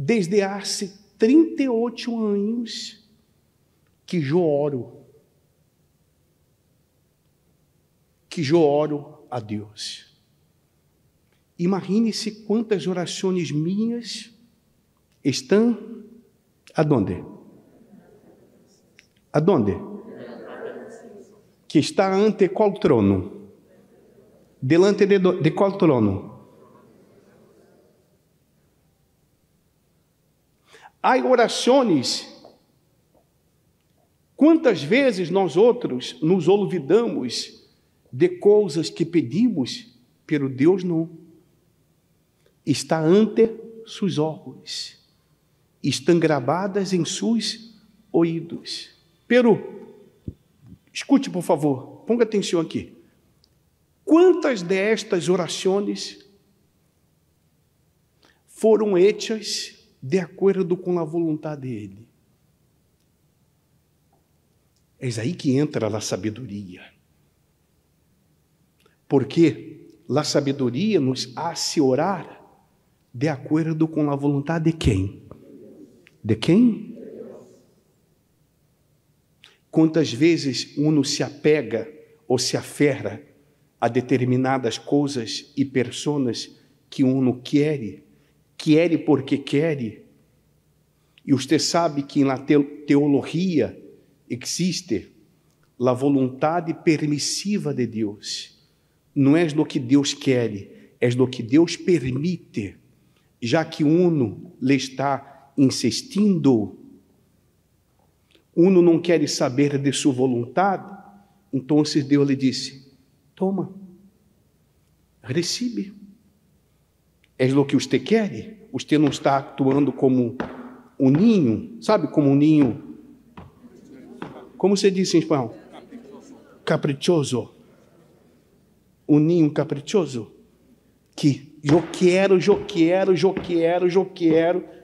desde há 38 anos que eu oro. Que eu oro a Deus. Imagine-se quantas orações minhas estão aonde? Aonde? Que está ante qual trono? Delante de, de qual trono? Há orações. Quantas vezes nós outros nos olvidamos de coisas que pedimos, pelo Deus não. Está ante seus olhos, estão gravadas em seus ouídos. Pero, escute por favor, ponga atenção aqui. Quantas destas orações foram hechas de acordo com a vontade dele. Eis aí que entra a sabedoria. Porque a sabedoria nos hace orar de acordo com a vontade de quem? De quem? Quantas vezes uno se apega ou se aferra a determinadas coisas e pessoas que uno quer quer porque quer. E você sabe que na teologia existe a vontade permissiva de Deus. Não é do que Deus quer, é do que Deus permite, já que uno lhe está insistindo. Uno não quer saber de sua vontade, então Deus lhe disse: toma, recebe é o que você quer? Você não está atuando como um ninho, sabe como um ninho? Como você disse em espanhol? Caprichoso. Um ninho caprichoso. Que eu quero, eu quero, eu quero, eu quero. Eu quero